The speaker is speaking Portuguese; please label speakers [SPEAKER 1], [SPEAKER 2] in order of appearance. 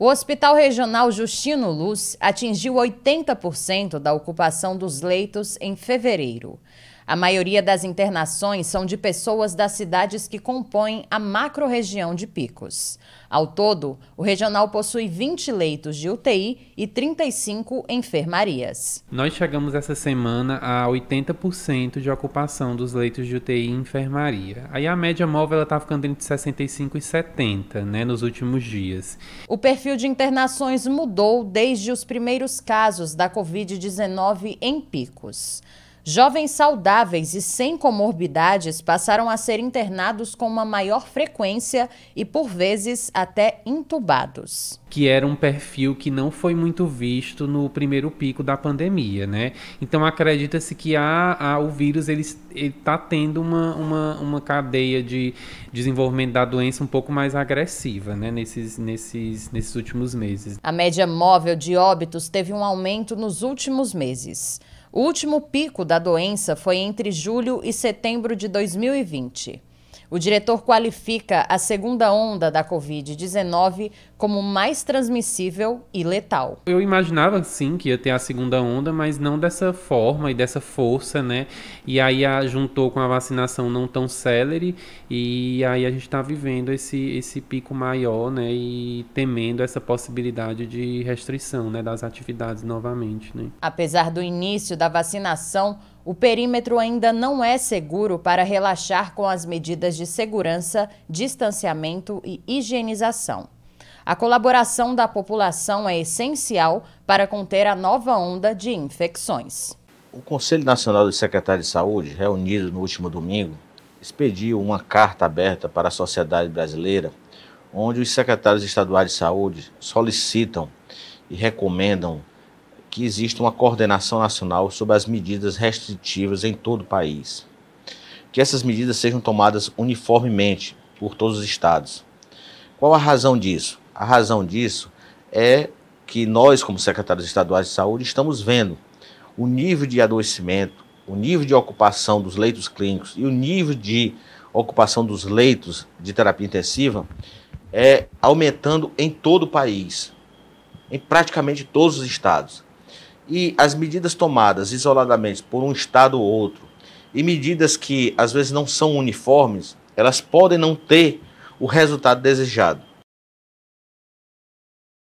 [SPEAKER 1] O Hospital Regional Justino Luz atingiu 80% da ocupação dos leitos em fevereiro. A maioria das internações são de pessoas das cidades que compõem a macro-região de Picos. Ao todo, o regional possui 20 leitos de UTI e 35 enfermarias.
[SPEAKER 2] Nós chegamos essa semana a 80% de ocupação dos leitos de UTI e enfermaria. Aí a média móvel está ficando entre 65 e 70 né, nos últimos dias.
[SPEAKER 1] O perfil de internações mudou desde os primeiros casos da Covid-19 em Picos. Jovens saudáveis e sem comorbidades passaram a ser internados com uma maior frequência e, por vezes, até intubados.
[SPEAKER 2] Que era um perfil que não foi muito visto no primeiro pico da pandemia, né? Então acredita-se que a, a, o vírus ele está tendo uma, uma, uma cadeia de desenvolvimento da doença um pouco mais agressiva, né? Nesses, nesses, nesses últimos meses.
[SPEAKER 1] A média móvel de óbitos teve um aumento nos últimos meses. O último pico da doença foi entre julho e setembro de 2020. O diretor qualifica a segunda onda da Covid-19 como mais transmissível e letal.
[SPEAKER 2] Eu imaginava sim que ia ter a segunda onda, mas não dessa forma e dessa força, né? E aí a, juntou com a vacinação não tão célere e aí a gente está vivendo esse, esse pico maior, né? E temendo essa possibilidade de restrição né? das atividades novamente, né?
[SPEAKER 1] Apesar do início da vacinação, o perímetro ainda não é seguro para relaxar com as medidas de segurança, distanciamento e higienização. A colaboração da população é essencial para conter a nova onda de infecções.
[SPEAKER 3] O Conselho Nacional dos Secretários de Saúde, reunido no último domingo, expediu uma carta aberta para a sociedade brasileira, onde os secretários estaduais de saúde solicitam e recomendam que exista uma coordenação nacional sobre as medidas restritivas em todo o país. Que essas medidas sejam tomadas uniformemente por todos os estados. Qual a razão disso? A razão disso é que nós, como secretários estaduais de saúde, estamos vendo o nível de adoecimento, o nível de ocupação dos leitos clínicos e o nível de ocupação dos leitos de terapia intensiva é aumentando em todo o país, em praticamente todos os estados. E as medidas tomadas isoladamente por um Estado ou outro, e medidas que às vezes não são uniformes, elas podem não ter o resultado desejado.